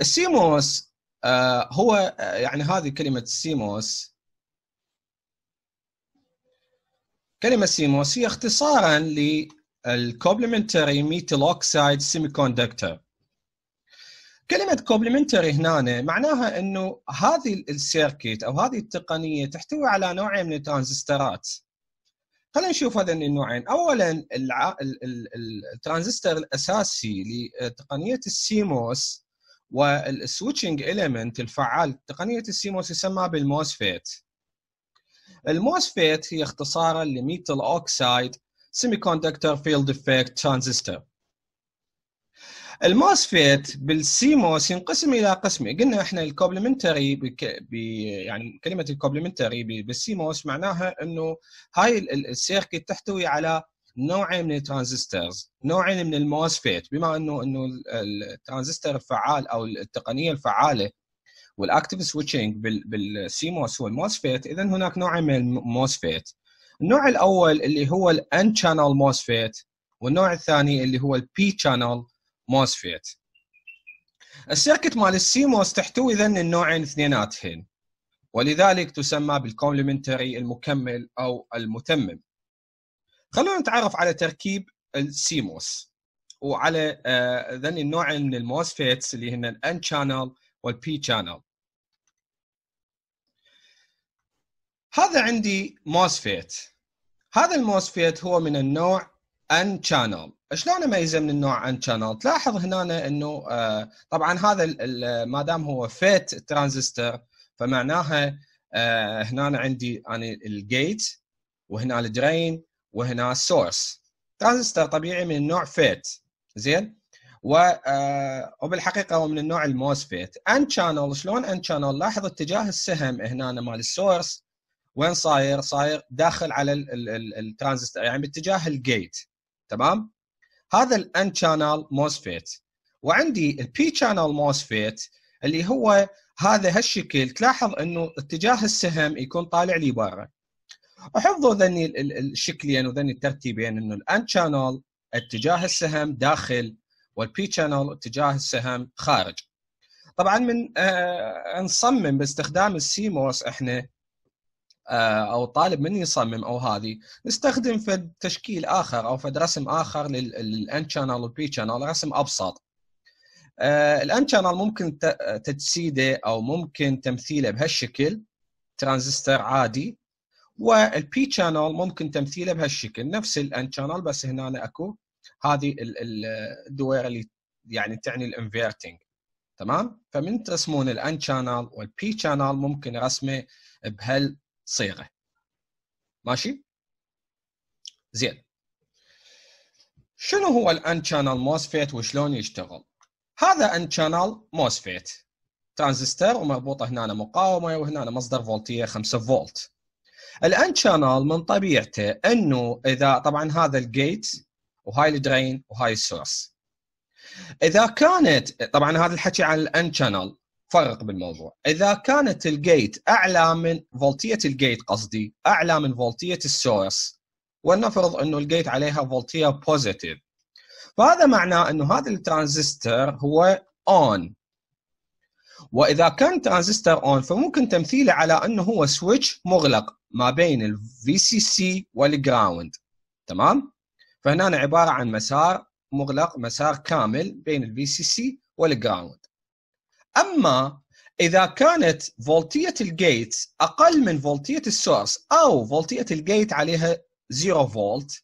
السيموس آه، هو آه، يعني هذه كلمه سيموس كلمه سيموس هي اختصارا للكوبلمنتري ميتل اوكسايد سيمي كوندكتور كلمه كوبلمنتري هنا معناها انه هذه السيركت او هذه التقنيه تحتوي على نوعين من الترانزستورات خلينا نشوف هذين النوعين اولا الترانزستور الاساسي لتقنيه السيموس والسويتشنج اليمنت الفعال تقنيه السيموس يسمى بالموسفيت الموسفيت هي اختصارا لميتال اوكسايد سيمي كوندكتور فيلد افكت ترانزستور الموسفيت بالسيموس ينقسم الى قسمين قلنا احنا الكوبلمنتري بك... ب... يعني كلمه الكوبلمنتري بالسيموس معناها انه هاي السيركت تحتوي على نوعين من الترانزستورز نوعين من الموسفيت بما انه انه الترانزستور الفعال او التقنيه الفعاله والاكتف سويتشنج بالسي هو والموسفيت اذا هناك نوعين من الموسفيت النوع الاول اللي هو الان شانل موسفيت والنوع الثاني اللي هو البي شانل موسفيت السيركت مال السي موس تحتوي اذا النوعين اثنيناتهن ولذلك تسمى بالكومبلمنتري المكمل او المتمم خلونا نتعرف على تركيب السيموس وعلى آه، ذني النوعين من الموسفيتس اللي هن الان شانل والبي شانل هذا عندي موسفيت هذا الموسفيت هو من النوع ان شانل شلون اميزه من النوع ان شانل تلاحظ هنا انه آه طبعا هذا آه، ما دام هو فيت ترانزستور فمعناها آه هنا عندي انا يعني الجيت وهنا الدرين وهنا سورس ترانزستور طبيعي من النوع فيت زين و آه، وبالحقيقه هو من النوع الموسفيت ان شانل شلون ان شانل لاحظ اتجاه السهم هنا مال السورس وين صاير صاير داخل على الترانزستور يعني باتجاه الجيت تمام هذا الان شانل موسفيت وعندي البي شانل موسفيت اللي هو هذا هالشكل تلاحظ انه اتجاه السهم يكون طالع لي برا وحفظوا ذني الشكلين وذني الترتيبين انه الان شانل اتجاه السهم داخل والبي شانل اتجاه السهم خارج طبعا من آه نصمم باستخدام السيموس احنا آه او طالب مني يصمم او هذه نستخدم فد تشكيل اخر او فد رسم اخر للان شانل والبي شانل رسم ابسط آه الان شانل ممكن تجسيده او ممكن تمثيله بهالشكل ترانزستور عادي والبي شانل ممكن تمثيله بهالشكل نفس الان شانل بس هنا اكو هذه الدويره اللي يعني تعني الانفيرتنج تمام فمن ترسمون الان شانل والبي شانل ممكن رسمه بهالصيغه ماشي زين شنو هو الان شانل موسفيت وشلون يشتغل هذا ان شانل موسفيت ترانزستور ومربوطه هنا مقاومه وهنا مصدر فولتيه 5 فولت الان شانل من طبيعته انه اذا طبعا هذا الجيت وهاي الدرين وهاي السورس اذا كانت طبعا هذا الحكي عن الان شانل فرق بالموضوع اذا كانت الجيت اعلى من فولتيه الجيت قصدي اعلى من فولتيه السورس ولنفرض انه الجيت عليها فولتيه بوزيتيف فهذا معناه انه هذا الترانزستور هو اون واذا كان ترانزستور اون فممكن تمثيله على انه هو سويتش مغلق ما بين الفي سي سي والجراوند تمام فهنا عباره عن مسار مغلق مسار كامل بين الفي سي سي والجراوند اما اذا كانت فولتيه الجيت اقل من فولتيه السورس او فولتيه الجيت عليها 0 فولت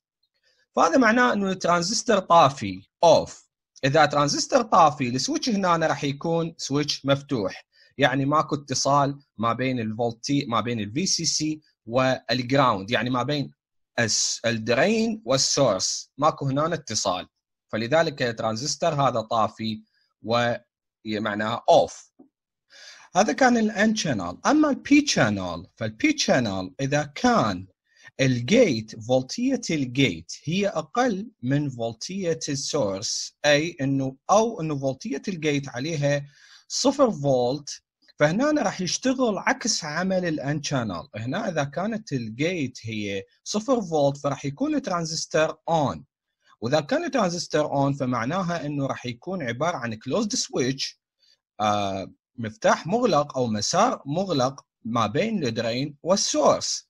فهذا معناه انه الترانزستور طافي اوف اذا ترانزستور طافي السويتش هنا راح يكون سويتش مفتوح يعني ماكو اتصال ما بين الفولتي ما بين الفي سي سي والجراوند يعني ما بين الدرين والسورس ماكو هنا اتصال فلذلك الترانزستور هذا طافي ومعناها اوف هذا كان الان شانل اما البي شانل فالبي شانل اذا كان الجيت فولتيه الجيت هي اقل من فولتيه السورس اي انه او انه فولتيه الجيت عليها 0 فولت فهنا راح يشتغل عكس عمل الان شانل هنا اذا كانت الجيت هي 0 فولت فراح يكون الترانزستور اون واذا كان الترانزستور اون فمعناها انه راح يكون عباره عن كلوزد سويتش آه، مفتاح مغلق او مسار مغلق ما بين الدرين والسورس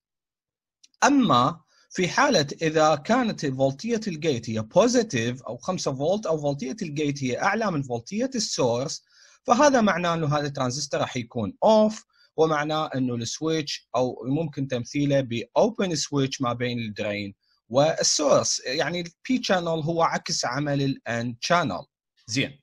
اما في حالة إذا كانت فولتية الجيت هي بوزيتيف أو 5 فولت أو فولتية الجيت هي أعلى من فولتية السورس فهذا معناه انه هذا الترانزستور راح يكون اوف ومعناه انه السويتش او ممكن تمثيله باوبن سويتش ما بين الدرين والسورس يعني البي شانل هو عكس عمل الان شانل زين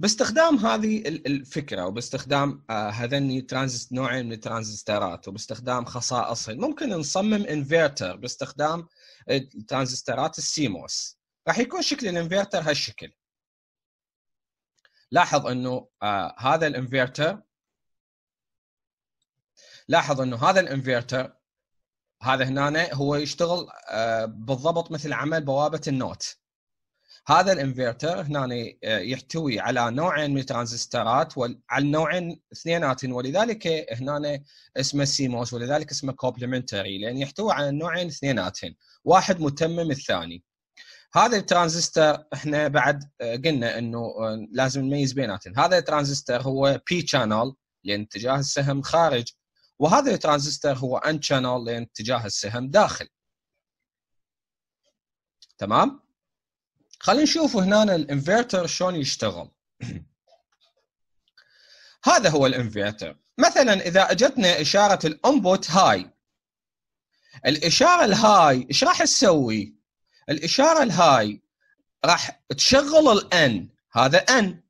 باستخدام هذه الفكره وباستخدام آه، هذني ترانزست نوعين من الترانزستورات وباستخدام خصائصهم ممكن نصمم انفرتر باستخدام ترانزستورات آه، السيموس راح يكون شكل الانفرتر هالشكل لاحظ انه آه هذا الانفرتر لاحظ انه هذا الانفرتر هذا هنا هو يشتغل آه بالضبط مثل عمل بوابه النوت هذا الانفرتر هنا آه، يحتوي على نوعين من الترانزستورات وعلى نوعين اثنينات ولذلك هنا اسمه سيموس ولذلك اسمه كوبلمنتري لان يحتوي على النوعين اثنينات واحد متمم الثاني هذا الترانزستور احنا بعد آه، قلنا انه آه، لازم نميز بيناتهم هذا الترانزستور هو بي شانل لان اتجاه السهم خارج وهذا الترانزستور هو ان شانل لان اتجاه السهم داخل تمام خلينا نشوف هنا الانفرتر شلون يشتغل هذا هو الانفرتر مثلا اذا اجتنا اشاره الانبوت هاي الاشاره الهاي ايش راح تسوي الاشاره الهاي راح تشغل الان هذا ان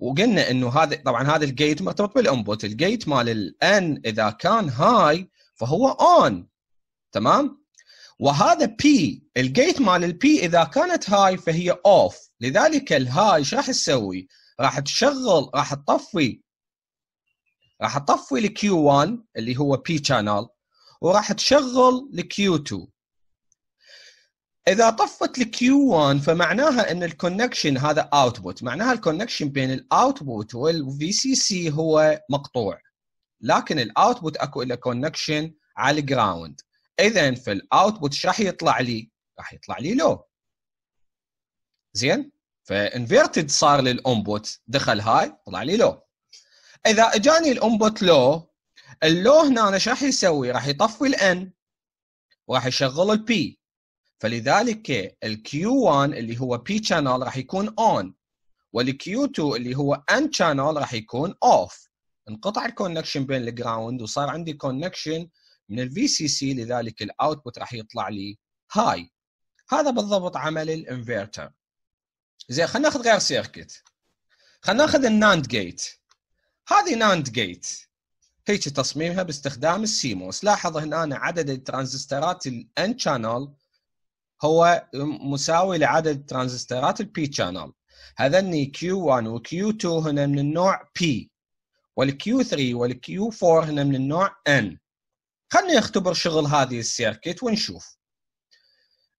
وقلنا انه هذا طبعا هذا الجيت مرتبط بالانبوت الجيت مال الان اذا كان هاي فهو اون تمام وهذا بي الجيت مال البي اذا كانت هاي فهي اوف لذلك الهاي ايش راح تسوي راح تشغل راح تطفي راح تطفي الكيو 1 اللي هو بي شانل وراح تشغل الكيو 2 اذا طفت الكيو 1 فمعناها ان الكونكشن هذا اوتبوت معناها الكونكشن بين الاوتبوت والفي سي سي هو مقطوع لكن الاوتبوت اكو له كونكشن على الجراوند اذا في الاوتبوت ايش راح يطلع لي؟ راح يطلع لي لو زين فانفيرتد صار للانبوت دخل هاي طلع لي لو اذا اجاني الانبوت لو اللو هنا ايش راح يسوي؟ راح يطفي الان وراح يشغل البي فلذلك q 1 اللي هو P channel راح يكون on وال q 2 اللي هو N channel راح يكون off انقطع الكونكشن بين الجراوند وصار عندي كونكشن من ال VCC لذلك الاوتبوت راح يطلع لي هاي هذا بالضبط عمل الانفرتر زين خلينا ناخذ غير سيركت خلينا ناخذ الناند جيت هذه ناند جيت هيك تصميمها باستخدام السيموس لاحظ هنا عدد الترانزستورات الان شانل هو مساوي لعدد ترانزستورات البي شانل هذني كيو 1 وكيو 2 هنا من النوع بي والكيو 3 والكيو 4 هنا من النوع ان خلني اختبر شغل هذه السيركت ونشوف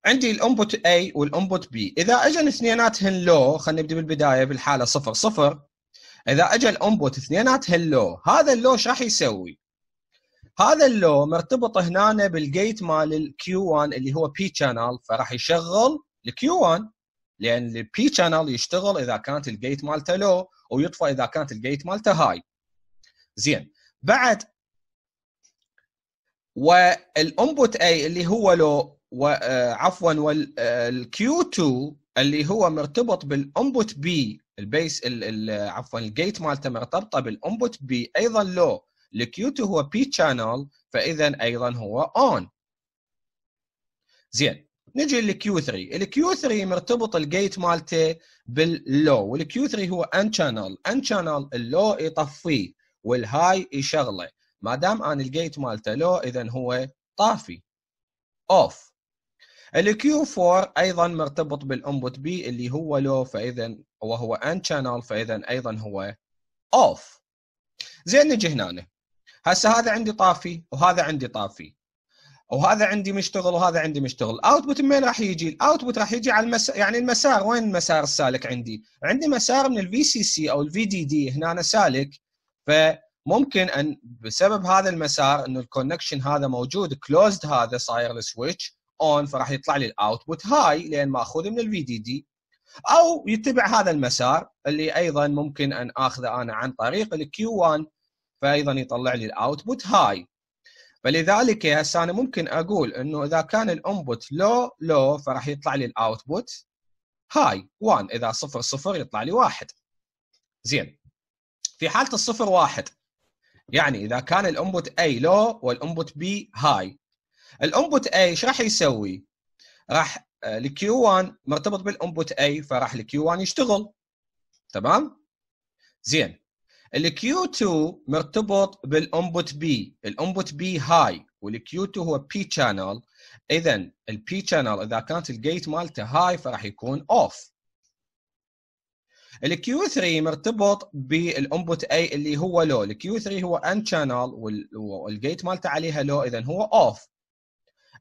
عندي الانبوت A والانبوت B اذا اجى اثنيناتهن لو خلينا نبدا بالبدايه بالحاله صفر صفر اذا اجى الانبوت اثنيناتهن لو هذا اللو ايش راح يسوي؟ هذا اللو مرتبط هنا بالجيت مال الكيو 1 اللي هو بي شانل فراح يشغل الكيو 1 لان البي شانل يشتغل اذا كانت الجيت مالته لو ويطفى اذا كانت الجيت مالته هاي زين بعد والانبوت اي اللي هو لو وعفوا والكيو 2 اللي هو مرتبط بالانبوت بي البيس عفوا الجيت مالته مرتبطه بالانبوت بي ايضا لو الq 2 هو P channel فاذا ايضا هو on. زين نجي للq 3 الq 3 مرتبط الجيت مالته باللو والq 3 هو ان channel، ان channel اللو يطفيه والهاي يشغله ما دام ان الجيت مالته لو اذا هو طافي اوف الq 4 ايضا مرتبط بالانبوت B اللي هو لو فاذا وهو ان channel فاذا ايضا هو اوف زين نجي هنا هسه هذا عندي طافي وهذا عندي طافي وهذا عندي مشتغل وهذا عندي مشتغل الاوتبوت من وين راح يجي الاوتبوت راح يجي على المسار يعني المسار وين المسار السالك عندي عندي مسار من الفي سي سي او الفي دي دي هنا أنا سالك فممكن ان بسبب هذا المسار انه الكونكشن هذا موجود كلوزد هذا صاير السويتش اون فراح يطلع لي الاوتبوت هاي لان ماخوذ من الفي دي دي او يتبع هذا المسار اللي ايضا ممكن ان اخذه انا عن طريق الكيو 1 فايضا يطلع لي الاوتبوت هاي فلذلك هسه انا ممكن اقول انه اذا كان الانبوت لو لو فراح يطلع لي الاوتبوت هاي 1 اذا صفر صفر يطلع لي واحد زين في حاله الصفر واحد يعني اذا كان الانبوت اي لو والانبوت بي هاي الانبوت اي ايش راح يسوي؟ راح الكيو آه، 1 مرتبط بالانبوت اي فراح الكيو 1 يشتغل تمام؟ زين الكيو 2 مرتبط بالانبوت بي الانبوت بي هاي والكيو 2 هو بي شانل اذا البي شانل اذا كانت الجيت مالته هاي فراح يكون اوف الكيو 3 مرتبط بالانبوت اي اللي هو لو الكيو 3 هو ان شانل والجيت مالته عليها لو اذا هو اوف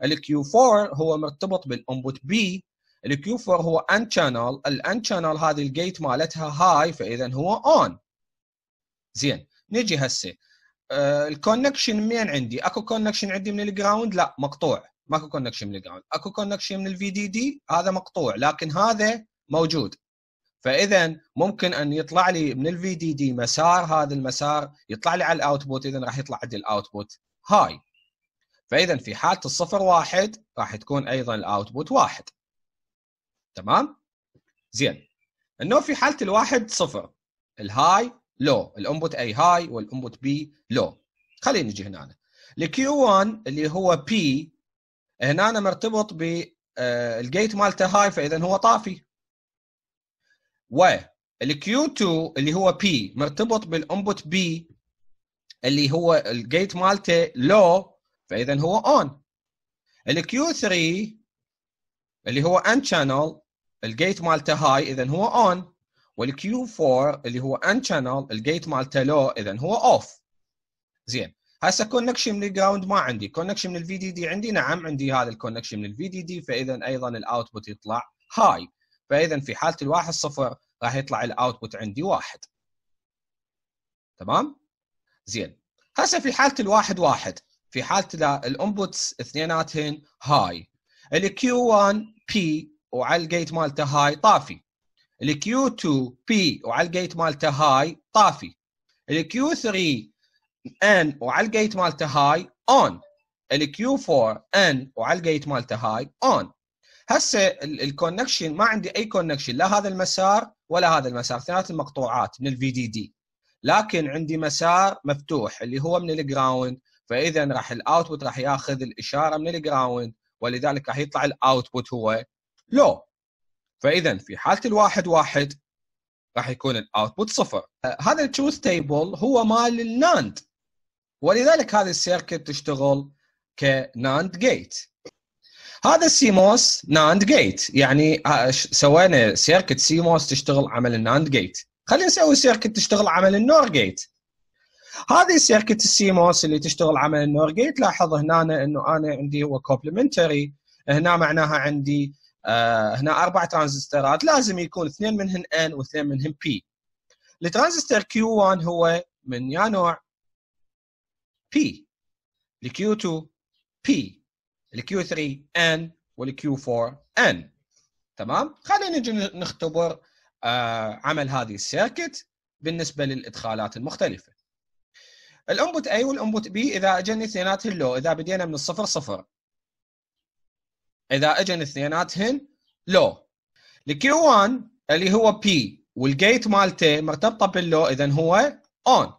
الكيو 4 هو مرتبط بالانبوت بي الكيو 4 هو ان شانل الان شانل هذه الجيت مالتها هاي فاذا هو اون زين نجي هسه آه، الكونكشن مين عندي؟ اكو كونكشن عندي من الجراوند؟ لا مقطوع ماكو كونكشن من الجراوند، اكو كونكشن من الفي دي دي هذا مقطوع لكن هذا موجود فاذا ممكن ان يطلع لي من الفي دي دي مسار هذا المسار يطلع لي على الاوتبوت اذا راح يطلع عندي الاوتبوت هاي فاذا في حاله الصفر واحد راح تكون ايضا الاوتبوت واحد تمام زين انه في حاله الواحد صفر الهاي لو الانبوت اي هاي والانبوت بي لو خلينا نجي هنا الكيو 1 اللي هو بي هنا مرتبط بالجيت آه، مالته هاي فاذا هو طافي والكيو 2 اللي هو بي مرتبط بالانبوت بي اللي هو الجيت مالته لو فاذا هو اون الكيو 3 اللي هو ان شانل الجيت مالته هاي اذا هو اون والكيو 4 اللي هو ان شانل الجيت مالته لو اذا هو اوف زين هسه كونكشن من الجراوند ما عندي كونكشن من الفي دي دي عندي نعم عندي هذا الكونكشن من الفي دي دي فاذا ايضا الاوتبوت يطلع هاي فاذا في حاله الواحد صفر راح يطلع الاوتبوت عندي واحد تمام زين هسه في حاله الواحد واحد في حاله الانبوتس اثنيناتهن هاي الكيو 1 بي وعلى الجيت مالته هاي طافي الكيو 2 بي وعلى الجيت مالته هاي طافي الكيو 3 ان وعلى الجيت مالته هاي اون الكيو 4 ان وعلى الجيت مالته هاي اون هسه الكونكشن ما عندي اي كونكشن لا هذا المسار ولا هذا المسار ثلاث المقطوعات من الفي دي دي لكن عندي مسار مفتوح اللي هو من الجراوند فاذا راح الاوتبوت راح ياخذ الاشاره من الجراوند ولذلك راح يطلع الاوتبوت هو لو فاذا في حاله الواحد واحد راح يكون الاوتبوت صفر آه، هذا التروث تيبل هو مال الناند ولذلك هذه السيركت تشتغل كناند جيت هذا السيموس ناند جيت يعني آه، سوينا سيركت سيموس تشتغل عمل الناند جيت خلينا نسوي سيركت تشتغل عمل النور جيت هذه سيركت السيموس اللي تشتغل عمل النور جيت لاحظ هنا انه انا عندي هو كوبلمنتري هنا معناها عندي آه، هنا اربع ترانزستورات لازم يكون اثنين منهن ان واثنين منهن بي الترانزستور كيو 1 هو من يا نوع بي الكيو 2 بي الكيو 3 ان والكيو 4 ان تمام خلينا نجي نختبر آه عمل هذه السيركت بالنسبه للادخالات المختلفه الانبوت اي والانبوت بي اذا اجني اثنيناتهم لو اذا بدينا من الصفر صفر اذا اجن اثنيناتهن لو الكيو 1 اللي هو بي والجيت مالته مرتبطه باللو اذا هو اون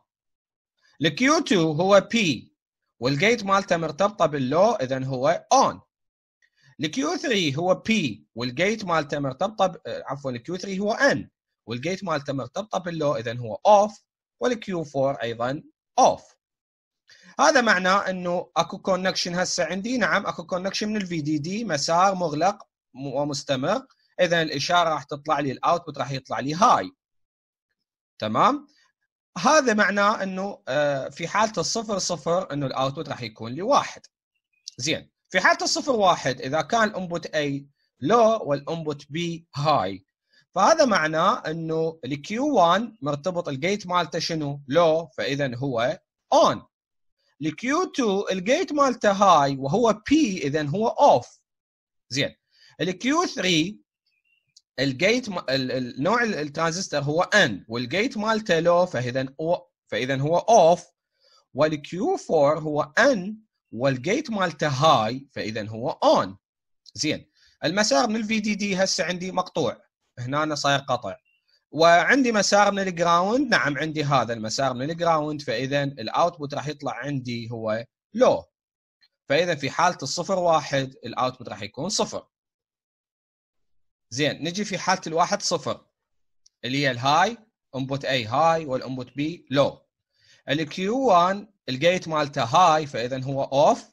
الكيو 2 هو بي والجيت مالته مرتبطه باللو اذا هو اون الكيو 3 هو بي والجيت مالته مرتبطه ب... آه، عفوا الكيو 3 هو ان والجيت مالته مرتبطه باللو اذا هو اوف والكيو 4 ايضا اوف هذا معناه انه اكو كونكشن هسه عندي نعم اكو كونكشن من الفي دي دي مسار مغلق ومستمر اذا الاشاره راح تطلع لي الاوتبوت راح يطلع لي هاي تمام هذا معناه انه آه، في حاله الصفر صفر انه الاوتبوت راح يكون لي واحد زين في حاله الصفر واحد اذا كان الانبوت اي لو والانبوت بي هاي فهذا معناه انه الكيو 1 مرتبط الجيت مالته شنو؟ لو فاذا هو اون الكيو 2 الجيت مالته هاي وهو بي اذا هو اوف زين الكيو 3 الجيت نوع الترانزستور هو ان والجيت مالته لو فاذا فاذا هو اوف والكيو 4 هو ان والجيت مالته هاي فاذا هو اون زين المسار من الفي دي دي هسه عندي مقطوع هنا صاير قطع وعندي مسار من الجراوند نعم عندي هذا المسار من الجراوند فاذا الاوتبوت راح يطلع عندي هو لو فاذا في حاله الصفر واحد الاوتبوت راح يكون صفر زين نجي في حاله الواحد صفر اللي هي الهاي انبوت اي هاي والانبوت بي لو الكيو 1 الجيت مالته هاي فاذا هو اوف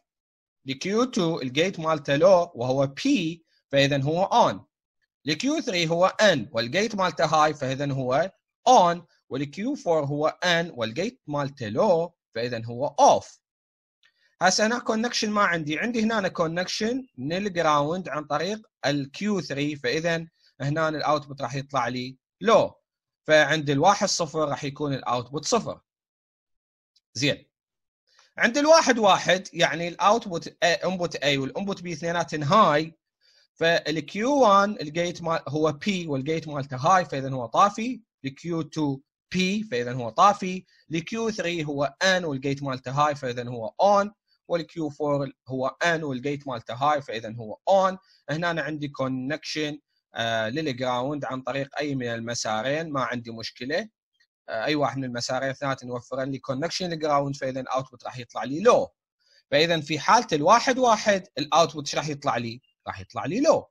الكيو 2 الجيت مالته لو وهو بي فاذا هو اون الكيو 3 هو ان والجيت مالته هاي فاذا هو اون والكيو 4 هو ان والجيت مالته لو فاذا هو اوف هسه هنا كونكشن ما عندي عندي هنا كونكشن من الجراوند عن طريق الكيو 3 فاذا هنا الاوتبوت راح يطلع لي لو فعند الواحد صفر راح يكون الاوتبوت صفر زين عند الواحد واحد يعني الاوتبوت انبوت اي والانبوت بي اثنيناتهم هاي فالكيو 1 الجيت مال هو بي والجيت مالته هاي فاذا هو طافي الكيو 2 بي فاذا هو طافي الكيو 3 هو ان والجيت مالته هاي فاذا هو اون والكيو 4 هو ان والجيت مالته هاي فاذا هو اون هنا أنا عندي كونكشن آه للجراوند عن طريق اي من المسارين ما عندي مشكله آه اي واحد من المسارين اثنيناتهم يوفر لي كونكشن للجراوند فاذا الاوتبوت راح يطلع لي لو فاذا في حاله الواحد واحد الاوتبوت ايش راح يطلع لي؟ راح يطلع لي لو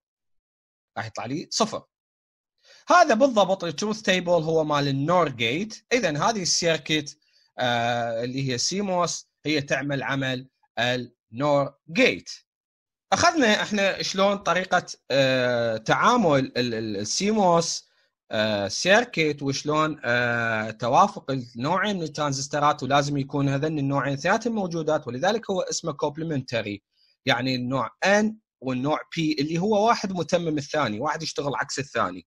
راح يطلع لي صفر هذا بالضبط التروث تيبل هو مال النور جيت اذا هذه السيركت آه، اللي هي سيموس هي تعمل عمل النور جيت اخذنا احنا شلون طريقه آه، تعامل السيموس آه، سيركت وشلون توافق النوعين من الترانزستورات ولازم يكون هذين النوعين ثلاثه موجودات ولذلك هو اسمه كوبلمنتري يعني النوع ان والنوع بي اللي هو واحد متمم الثاني واحد يشتغل عكس الثاني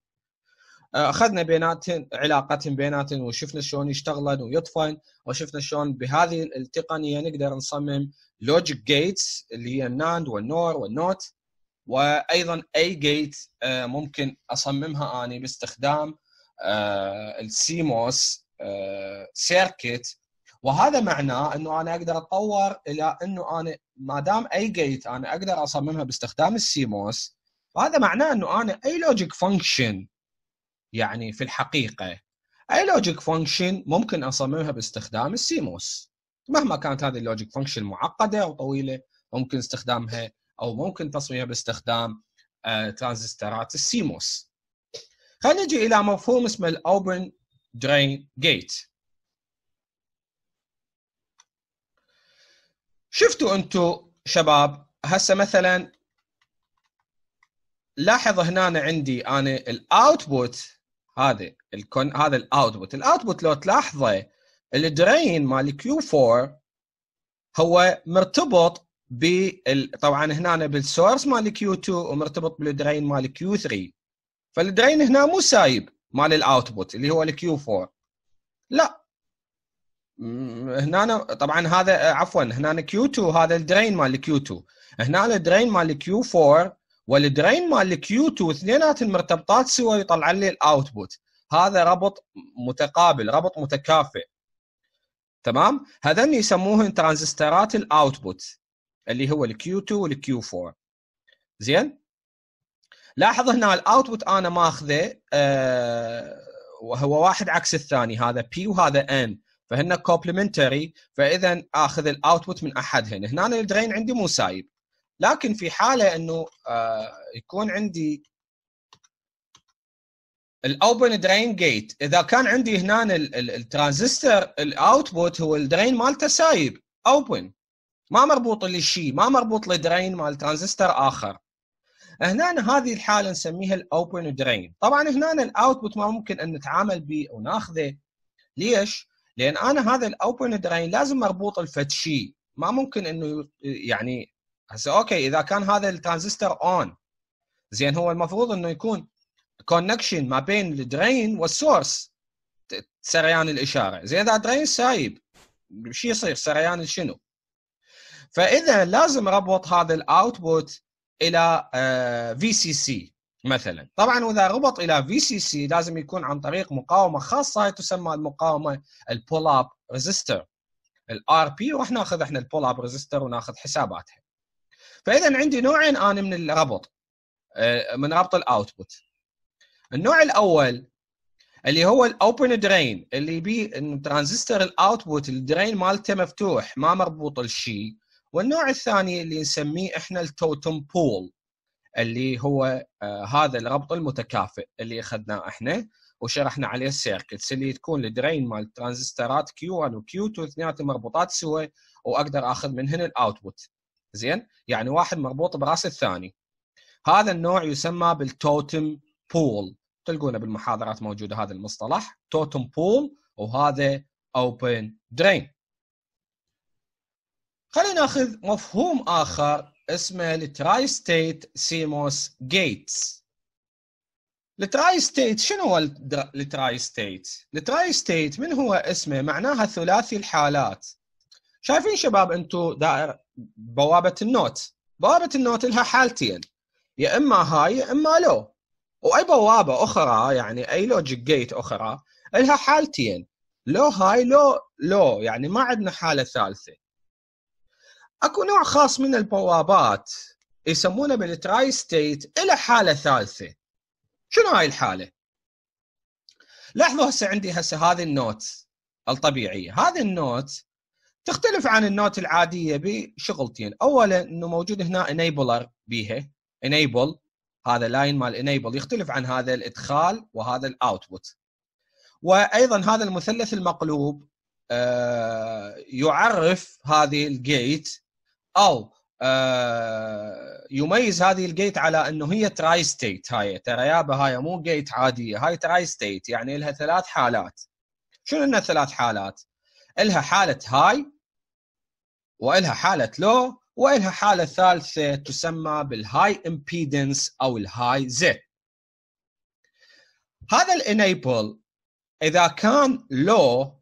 آه، اخذنا بيناتن علاقتهم بيناتن وشفنا شلون يشتغلن ويطفن وشفنا شلون بهذه التقنيه نقدر نصمم لوجيك جيتس اللي هي الناند والنور والنوت وايضا اي آه، جيت ممكن اصممها اني باستخدام آه، السيموس سيركت وهذا معناه انه انا اقدر اتطور الى انه انا ما دام اي جيت انا اقدر اصممها باستخدام السيموس وهذا معناه انه انا اي لوجيك فانكشن يعني في الحقيقه اي لوجيك فانكشن ممكن اصممها باستخدام السيموس مهما كانت هذه اللوجيك فانكشن معقده او طويله ممكن استخدامها او ممكن تصميمها باستخدام ترانزستورات آه، السيموس خلينا نجي الى مفهوم اسمه الاوبن درين جيت شفتوا انتم شباب هسه مثلا لاحظ هنا أنا عندي انا الاوتبوت هذا الكون هذا الاوتبوت الاوتبوت لو تلاحظه الدرين مال كيو 4 هو مرتبط بال طبعا هنا بالسورس مال كيو 2 ومرتبط بالدرين مال كيو 3 فالدرين هنا مو سايب مال الاوتبوت اللي هو الكيو 4 لا هنا طبعا هذا عفوا هنا كيو 2 هذا الدرين مال كيو 2 هنا الدرين مال كيو 4 والدرين مال كيو 2 اثنينات مرتبطات سوا يطلع لي الاوتبوت هذا ربط متقابل ربط متكافئ تمام هذني يسموهن ترانزستورات الاوتبوت اللي هو الكيو 2 والكيو 4 زين لاحظ هنا الاوتبوت انا ماخذه آه وهو واحد عكس الثاني هذا بي وهذا ان فهن كومبلمنتري فاذا اخذ الاوتبوت من احدهن هنا الدرين عندي مو سايب لكن في حاله انه آه يكون عندي الاوبن درين جيت اذا كان عندي هنا الترانزستور الاوتبوت هو الدرين مالته سايب اوبن ما مربوط لشيء ما مربوط لدرين مال ترانزستور اخر هنا هذه الحاله نسميها الاوبن درين طبعا هنا الاوتبوت ما ممكن ان نتعامل به وناخذه ليش لان انا هذا الاوبن دراين لازم مربوط الفت شيء ما ممكن انه يعني هسه اوكي اذا كان هذا الترانزستور اون زين هو المفروض انه يكون كونكشن ما بين الدرين والسورس سريان الاشاره زين اذا الدرين سايب شو يصير سريان شنو فاذا لازم ربط هذا الاوتبوت الى في سي سي مثلا طبعا واذا ربط الى في سي سي لازم يكون عن طريق مقاومه خاصه تسمى المقاومه البول اب ريزيستر الار بي وراح ناخذ احنا البول اب ريزيستر وناخذ حساباتها فاذا عندي نوعين انا من الربط آه، من ربط الاوتبوت النوع الاول اللي هو الاوبن درين اللي بي الترانزستور الاوتبوت الدرين مالته مفتوح ما مربوط لشيء والنوع الثاني اللي نسميه احنا التوتم بول اللي هو آه، هذا الربط المتكافئ اللي اخذناه احنا وشرحنا عليه السيركلز اللي تكون الدرين مال الترانزستورات كيو 1 وكيو 2 اثنيناتهم مربوطات سوا واقدر اخذ منهن الاوتبوت زين يعني واحد مربوط براس الثاني هذا النوع يسمى بالتوتم بول تلقونه بالمحاضرات موجوده هذا المصطلح توتم بول وهذا اوبن درين خلينا ناخذ مفهوم اخر اسمه التراي ستيت سيموس جيتس التراي ستيت شنو هو التراي ستيت؟ التراي ستيت من هو اسمه معناها ثلاثي الحالات شايفين شباب انتم دائر بوابه النوت بوابه النوت لها حالتين يا اما هاي يا اما لو واي بوابه اخرى يعني اي لوجيك جيت اخرى لها حالتين لو هاي لو لو يعني ما عندنا حاله ثالثه اكو نوع خاص من البوابات يسمونه بالتراي ستيت الى حاله ثالثه شنو هاي الحاله؟ لاحظوا هسه عندي هسه هذه النوت الطبيعيه، هذه النوت تختلف عن النوت العاديه بشغلتين، اولا انه موجود هنا انيبلر بيها انيبل هذا لاين مال انيبل يختلف عن هذا الادخال وهذا الاوتبوت. وايضا هذا المثلث المقلوب آه، يعرف هذه الجيت او آه، يميز هذه الجيت على انه هي تراي ستيت هاي ترى يابا هاي مو جيت عاديه هاي تراي ستيت يعني لها ثلاث حالات شنو لنا ثلاث حالات؟ لها حاله هاي والها حاله لو والها حاله ثالثه تسمى بالهاي امبيدنس او الهاي زد هذا الانيبل اذا كان لو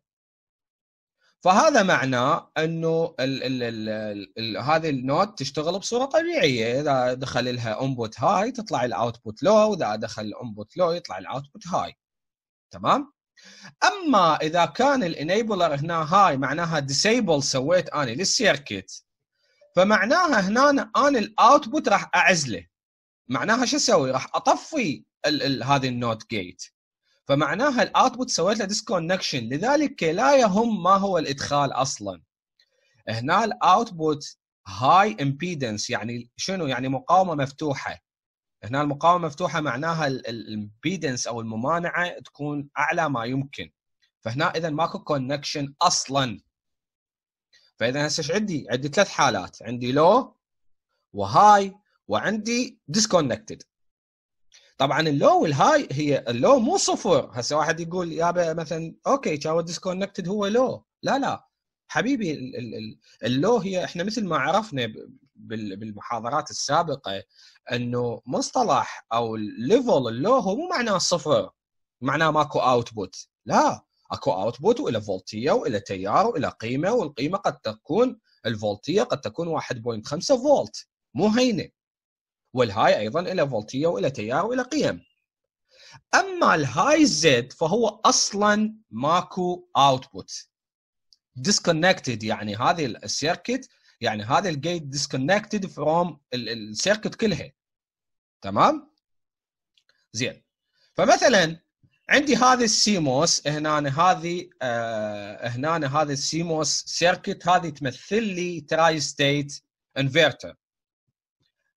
فهذا معناه انه الـ الـ الـ الـ الـ هذه النوت تشتغل بصوره طبيعيه اذا دخل لها انبوت هاي تطلع الاوتبوت لو واذا دخل الانبوت لو يطلع الاوتبوت هاي تمام اما اذا كان الانيبلر هنا هاي معناها ديسيبل سويت اني للسيركت فمعناها هنا انا الاوتبوت راح اعزله معناها شو اسوي راح اطفي الـ الـ هذه النوت جيت فمعناها الاوتبوت سويت له ديسكونكشن لذلك لا يهم ما هو الادخال اصلا هنا الاوتبوت هاي امبيدنس يعني شنو يعني مقاومه مفتوحه هنا المقاومه مفتوحه معناها الامبيدنس او الممانعه تكون اعلى ما يمكن فهنا اذا ماكو كونكشن اصلا فاذا هسه ايش عندي؟ عندي ثلاث حالات عندي لو وهاي وعندي ديسكونكتد طبعا اللو والهاي هي اللو مو صفر هسه واحد يقول يابا مثلا اوكي تشاو ديسكونكتد هو لو لا لا حبيبي اللو هي احنا مثل ما عرفنا بالمحاضرات السابقه انه مصطلح او الليفل اللو هو مو معناه صفر معناه ماكو اوتبوت لا اكو اوتبوت والى فولتيه والى تيار والى قيمه والقيمه قد تكون الفولتيه قد تكون 1.5 فولت مو هينه والهاي ايضا الى فولتيه والى تيار والى قيم اما الهاي زد فهو اصلا ماكو اوتبوت disconnected يعني هذه السيركت يعني هذا الجيت disconnected from السيركت كلها تمام زين فمثلا عندي هذه السيموس هنا هذه آه هنا هذا السيموس سيركت هذه تمثل لي تراي ستيت انفرتر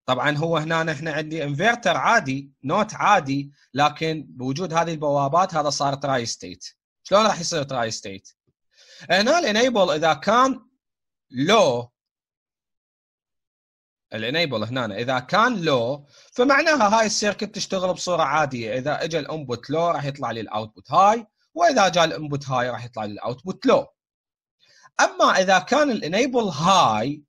طبعا هو هنا احنا عندي انفرتر عادي نوت عادي لكن بوجود هذه البوابات هذا صار تراي ستيت شلون راح يصير تراي ستيت هنا الانيبل اذا كان لو الانيبل هنا اذا كان لو فمعناها هاي السيركت تشتغل بصوره عاديه اذا اجى الانبوت لو راح يطلع لي الاوتبوت هاي واذا جاء الانبوت هاي راح يطلع لي الاوتبوت لو اما اذا كان الانيبل هاي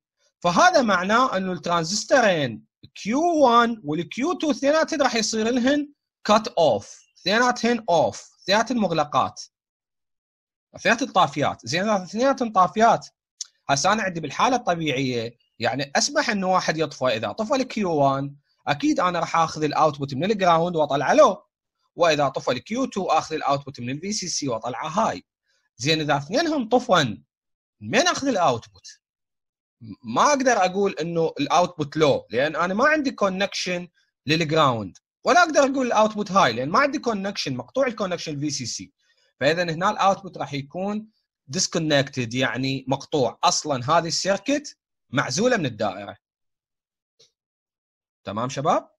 فهذا معناه انه الترانزستورين Q1 والQ2 اثنيناتهم راح يصير لهن كات اوف اثنيناتهم اوف اثنيناتهم مغلقات اثنيناتهم طافيات زين اذا اثنيناتهم طافيات هسه انا عندي بالحاله الطبيعيه يعني اسمح انه واحد يطفى اذا طفى الكيو 1 اكيد انا راح اخذ الاوتبوت من الجراوند واطلع لو واذا طفى الكيو 2 اخذ الاوتبوت من الفي سي سي واطلعه هاي زين اذا اثنينهم طفوا من اخذ الاوتبوت ما اقدر اقول انه الاوتبوت لو لان انا ما عندي كونكشن للجراوند ولا اقدر اقول الاوتبوت هاي لان ما عندي كونكشن مقطوع الكونكشن في سي سي فاذا هنا الاوتبوت راح يكون ديسكونكتد يعني مقطوع اصلا هذه السيركت معزوله من الدائره تمام شباب